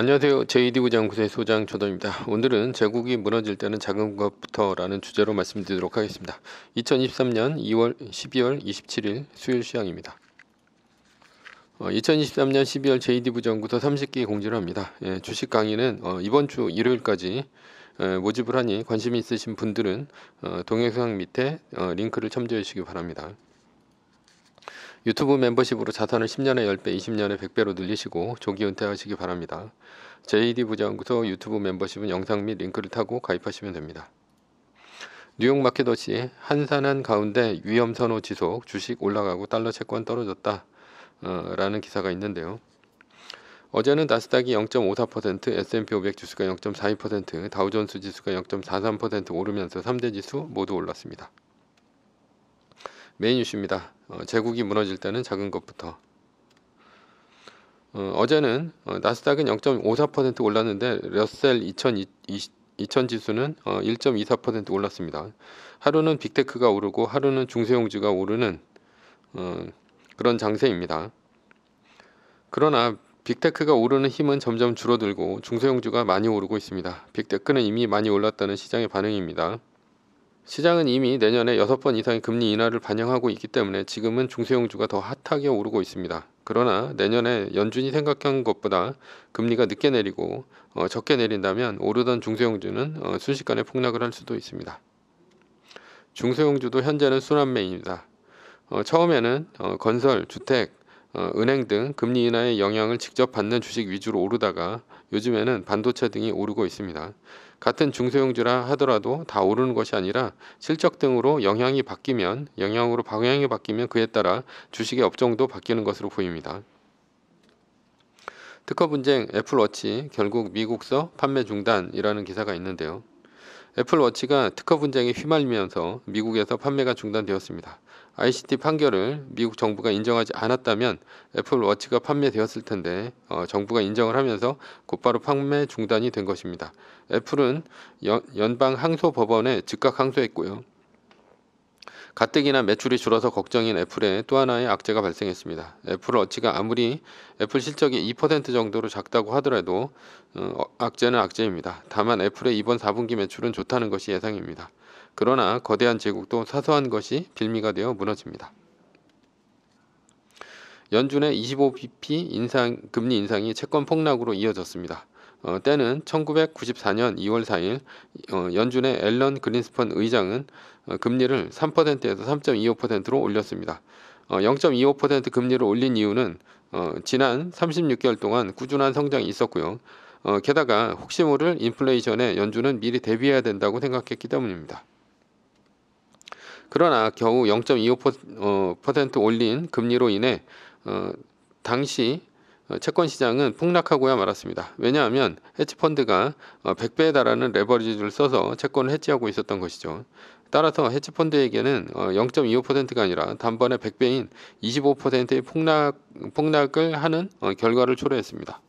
안녕하세요. 제2디구장구의 소장 조던입니다. 오늘은 제국이 무너질 때는 작은 것부터라는 주제로 말씀드리도록 하겠습니다. 2023년 2월 12월 27일 수요일 시향입니다. 2023년 어, 12월 제2디부장구서 30기 공지를 합니다. 예, 주식 강의는 어, 이번 주 일요일까지 어, 모집을 하니 관심 있으신 분들은 동영상 밑에 링크를 참조해 주시기 바랍니다. 유튜브 멤버십으로 자산을 10년에 10배, 20년에 100배로 늘리시고 조기 은퇴하시기 바랍니다. JD 부자연구소 유튜브 멤버십은 영상 및 링크를 타고 가입하시면 됩니다. 뉴욕 마켓 어시 한산한 가운데 위험 선호 지속 주식 올라가고 달러 채권 떨어졌다 어, 라는 기사가 있는데요. 어제는 나스닥이 0.54%, S&P 500주수가 0.42%, 다우존스 지수가 0.43% 오르면서 3대 지수 모두 올랐습니다. 메인 이슈입니다. 어, 제국이 무너질 때는 작은 것부터 어, 제는 어, 나스닥은 0.54% 올랐는데 러셀 2 0 2000 지수는 어, 1.24% 올랐습니다. 하루는 빅테크가 오르고 하루는 중소형주가 오르는 어, 그런 장세입니다. 그러나 빅테크가 오르는 힘은 점점 줄어들고 중소형주가 많이 오르고 있습니다. 빅테크는 이미 많이 올랐다는 시장의 반응입니다. 시장은 이미 내년에 여섯 번 이상의 금리 인하를 반영하고 있기 때문에 지금은 중소형주가 더 핫하게 오르고 있습니다. 그러나 내년에 연준이 생각한 것보다 금리가 늦게 내리고 어, 적게 내린다면 오르던 중소형주는 어, 순식간에 폭락을 할 수도 있습니다. 중소형주도 현재는 순환매입니다. 어, 처음에는 어, 건설, 주택, 어, 은행 등 금리 인하의 영향을 직접 받는 주식 위주로 오르다가 요즘에는 반도체 등이 오르고 있습니다. 같은 중소형주라 하더라도 다 오르는 것이 아니라 실적 등으로 영향이 바뀌면 영향으로 방향이 바뀌면 그에 따라 주식의 업종도 바뀌는 것으로 보입니다. 특허 분쟁 애플워치 결국 미국서 판매 중단이라는 기사가 있는데요. 애플워치가 특허 분쟁에 휘말리면서 미국에서 판매가 중단되었습니다. ICT 판결을 미국 정부가 인정하지 않았다면 애플 워치가 판매되었을 텐데 어, 정부가 인정을 하면서 곧바로 판매 중단이 된 것입니다. 애플은 연, 연방 항소 법원에 즉각 항소했고요. 가뜩이나 매출이 줄어서 걱정인 애플에 또 하나의 악재가 발생했습니다. 애플 워치가 아무리 애플 실적이 2% 정도로 작다고 하더라도 어, 악재는 악재입니다. 다만 애플의 이번 4분기 매출은 좋다는 것이 예상입니다. 그러나 거대한 제국도 사소한 것이 빌미가 되어 무너집니다. 연준의 25bp 인상, 금리 인상이 채권 폭락으로 이어졌습니다. 어, 때는 1994년 2월 4일 어, 연준의 앨런 그린스펀 의장은 어, 금리를 3%에서 3.25%로 올렸습니다. 0.25% 어, 금리를 올린 이유는 어, 지난 36개월 동안 꾸준한 성장이 있었고요. 어, 게다가 혹시 모를 인플레이션에 연준은 미리 대비해야 된다고 생각했기 때문입니다. 그러나 겨우 0.25% 올린 금리로 인해 어, 당시 어, 채권 시장은 폭락하고야 말았습니다. 왜냐하면 해치펀드가 100배에 어, 달하는 레버리지를 써서 채권을 해지하고 있었던 것이죠. 따라서 해치펀드에게는 0.25%가 어, 아니라 단번에 100배인 25%의 폭락, 폭락을 하는 결과를 초래했습니다.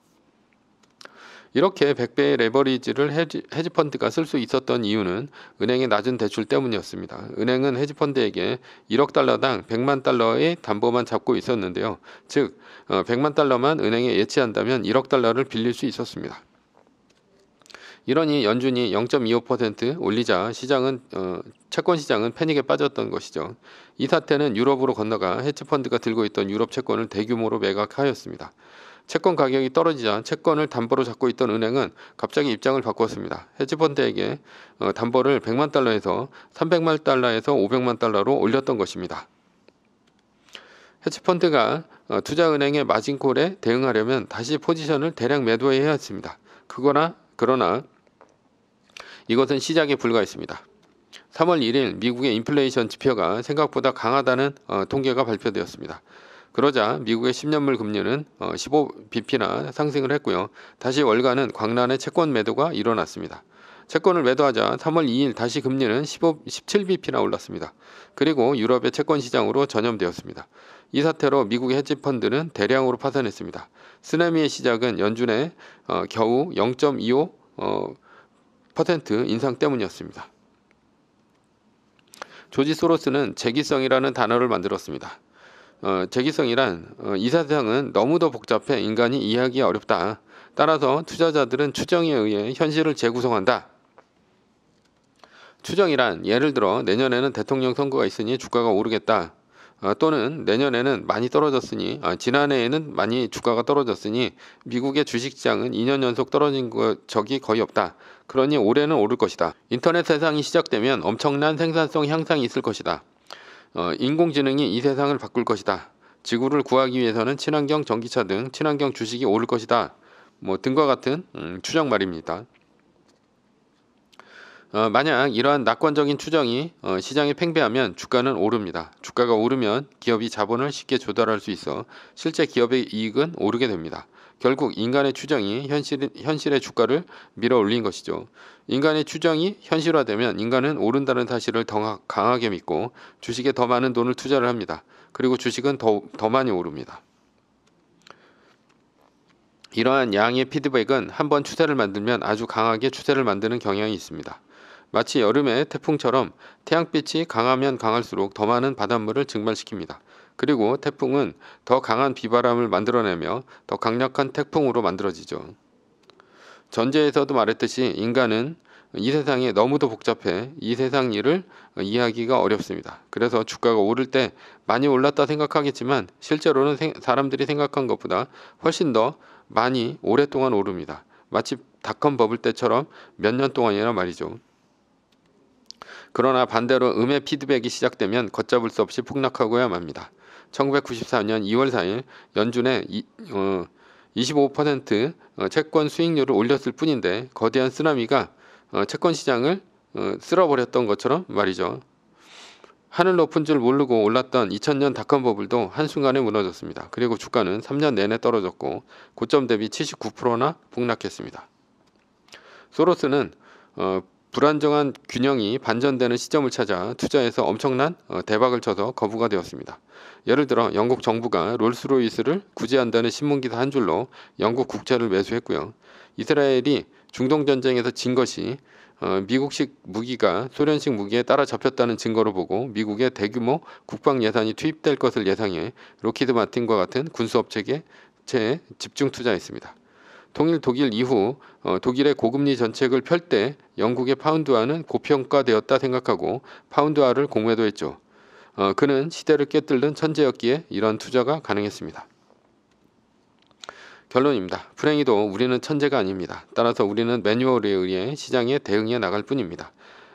이렇게 100배의 레버리지를 헤지, 헤지펀드가 쓸 수 있었던 이유는 은행의 낮은 대출 때문이었습니다. 은행은 헤지펀드에게 1억 달러당 100만 달러의 담보만 잡고 있었는데요. 즉, 100만 어, 달러만 은행에 예치한다면 1억 달러를 빌릴 수 있었습니다. 이러니 연준이 0.25% 올리자 시장은 어, 채권 시장은 패닉에 빠졌던 것이죠. 이 사태는 유럽으로 건너가 헤지펀드가 들고 있던 유럽 채권을 대규모로 매각하였습니다. 채권 가격이 떨어지자 채권을 담보로 잡고 있던 은행은 갑자기 입장을 바꾸었습니다. 헤지펀드에게 어, 담보를 100만 달러에서 300만 달러에서 500만 달러로 올렸던 것입니다. 헤지펀드가 어, 투자은행의 마진콜에 대응하려면 다시 포지션을 대량 매도해야 했습니다. 그거나 그러나 이것은 시작에 불과했습니다. 3월 1일 미국의 인플레이션 지표가 생각보다 강하다는 어, 통계가 발표되었습니다. 그러자 미국의 10년물 금리는 15bp나 어, 상승을 했고요. 다시 월간은 광란의 채권 매도가 일어났습니다. 채권을 매도하자 3월 2일 다시 금리는 15, 17bp나 올랐습니다. 그리고 유럽의 채권 시장으로 전염되었습니다. 이 사태로 미국의 헤지펀드는 대량으로 파산했습니다. 쓰나미의 시작은 연준의 어, 겨우 0.25% 어, 인상 때문이었습니다. 조지 소로스는 재기성이라는 단어를 만들었습니다. 어, 재기성이란 어, 이 세상은 너무도 복잡해 인간이 이해하기 어렵다. 따라서 투자자들은 추정에 의해 현실을 재구성한다. 추정이란 예를 들어 내년에는 대통령 선거가 있으니 주가가 오르겠다. 어, 또는 내년에는 많이 떨어졌으니 아, 지난해에는 많이 주가가 떨어졌으니 미국의 주식시장은 2년 연속 떨어진 적이 거의 없다. 그러니 올해는 오를 것이다. 인터넷 세상이 시작되면 엄청난 생산성 향상이 있을 것이다. 어, 인공지능이 이 세상을 바꿀 것이다. 지구를 구하기 위해서는 친환경 전기차 등 친환경 주식이 오를 것이다. 뭐 등과 같은 음, 추정 말입니다. 어, 만약 이러한 낙관적인 추정이 어, 시장에 팽배하면 주가는 오릅니다. 주가가 오르면 기업이 자본을 쉽게 조달할 수 있어 실제 기업의 이익은 오르게 됩니다. 결국 인간의 추정이 현실, 현실의 주가를 밀어 올린 것이죠. 인간의 추정이 현실화되면 인간은 오른다는 사실을 더 강하게 믿고 주식에 더 많은 돈을 투자를 합니다. 그리고 주식은 더, 더 많이 오릅니다. 이러한 양의 피드백은 한번 추세를 만들면 아주 강하게 추세를 만드는 경향이 있습니다. 마치 여름에 태풍처럼 태양빛이 강하면 강할수록 더 많은 바닷물을 증발시킵니다. 그리고 태풍은 더 강한 비바람을 만들어내며 더 강력한 태풍으로 만들어지죠. 전제에서도 말했듯이 인간은 이 세상이 너무도 복잡해 이 세상 일을 이해하기가 어렵습니다. 그래서 주가가 오를 때 많이 올랐다 생각하겠지만 실제로는 사람들이 생각한 것보다 훨씬 더 많이 오랫동안 오릅니다. 마치 닷컴 버블 때처럼 몇 년 동안이나 말이죠. 그러나 반대로 음의 피드백이 시작되면 걷잡을 수 없이 폭락하고야 맙니다. 1994년 2월 4일 연준의 25% 어, 어, 채권 수익률을 올렸을 뿐인데 거대한 쓰나미가 어, 채권 시장을 쓸어버렸던 것처럼 말이죠. 하늘 높은 줄 모르고 올랐던 2000년 닷컴 버블도 한순간에 무너졌습니다. 그리고 주가는 3년 내내 떨어졌고 고점 대비 79%나 폭락했습니다. 소로스는 불안정한 균형이 반전되는 시점을 찾아 투자에서 엄청난 어, 대박을 쳐서 거부가 되었습니다. 예를 들어 영국 정부가 롤스로이스를 구제한다는 신문기사 한 줄로 영국 국채를 매수했고요. 이스라엘이 중동전쟁에서 진 것이 어, 미국식 무기가 소련식 무기에 따라 잡혔다는 증거로 보고 미국의 대규모 국방 예산이 투입될 것을 예상해 로키드 마틴과 같은 군수업체에 집중 투자했습니다. 통일 독일 이후 어, 독일의 고금리 정책을 펼 때 영국의 파운드화는 고평가되었다 생각하고 파운드화를 공매도했죠. 어, 그는 시대를 꿰뚫는 천재였기에 이런 투자가 가능했습니다. 결론입니다. 불행히도 우리는 천재가 아닙니다. 따라서 우리는 매뉴얼에 의해 시장에 대응해 나갈 뿐입니다.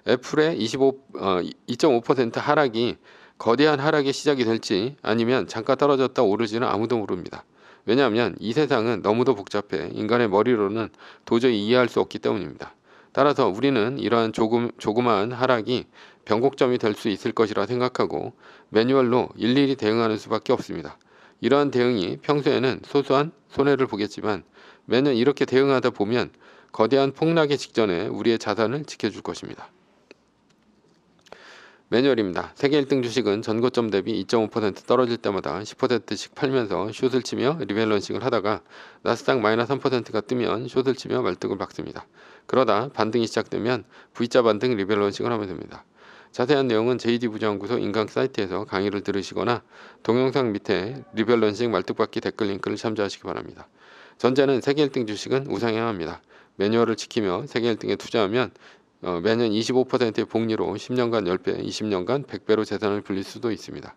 애플의 25, 어, 2.5% 하락이 거대한 하락의 시작이 될지 아니면 잠깐 떨어졌다 오르지는 아무도 모릅니다. 왜냐하면 이 세상은 너무도 복잡해 인간의 머리로는 도저히 이해할 수 없기 때문입니다. 따라서 우리는 이러한 조금, 조그마한 하락이 변곡점이 될 수 있을 것이라 생각하고 매뉴얼로 일일이 대응하는 수밖에 없습니다. 이러한 대응이 평소에는 소소한 손해를 보겠지만 매년 이렇게 대응하다 보면 거대한 폭락의 직전에 우리의 자산을 지켜줄 것입니다. 매뉴얼입니다. 세계 1등 주식은 전고점 대비 2.5% 떨어질 때마다 10%씩 팔면서 숏을 치며 리밸런싱을 하다가 나스닥 마이너스 3%가 뜨면 숏을 치며 말뚝을 박습니다. 그러다 반등이 시작되면 V자 반등 리밸런싱을 하면 됩니다. 자세한 내용은 JD 부자구소 인강 사이트에서 강의를 들으시거나 동영상 밑에 리밸런싱 말뚝박기 댓글 링크를 참조하시기 바랍니다. 전자는 세계 1등 주식은 우상향합니다. 매뉴얼을 지키며 세계 1등에 투자하면 어, 매년 25%의 복리로 10년간 10배, 20년간 100배로 재산을 불릴 수도 있습니다.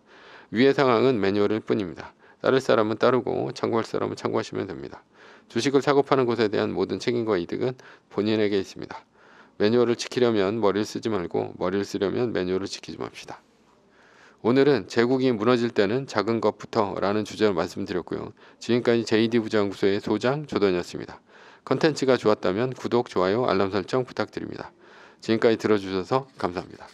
위의 상황은 매뉴얼일 뿐입니다. 따를 사람은 따르고 참고할 사람은 참고하시면 됩니다. 주식을 사고 파는 곳에 대한 모든 책임과 이득은 본인에게 있습니다. 매뉴얼을 지키려면 머리를 쓰지 말고 머리를 쓰려면 매뉴얼을 지키지 맙시다. 오늘은 제국이 무너질 때는 작은 것부터 라는 주제로 말씀드렸고요. 지금까지 JD 부장구소의 소장 조던이었습니다. 컨텐츠가 좋았다면 구독, 좋아요, 알람 설정 부탁드립니다. 지금까지 들어주셔서 감사합니다.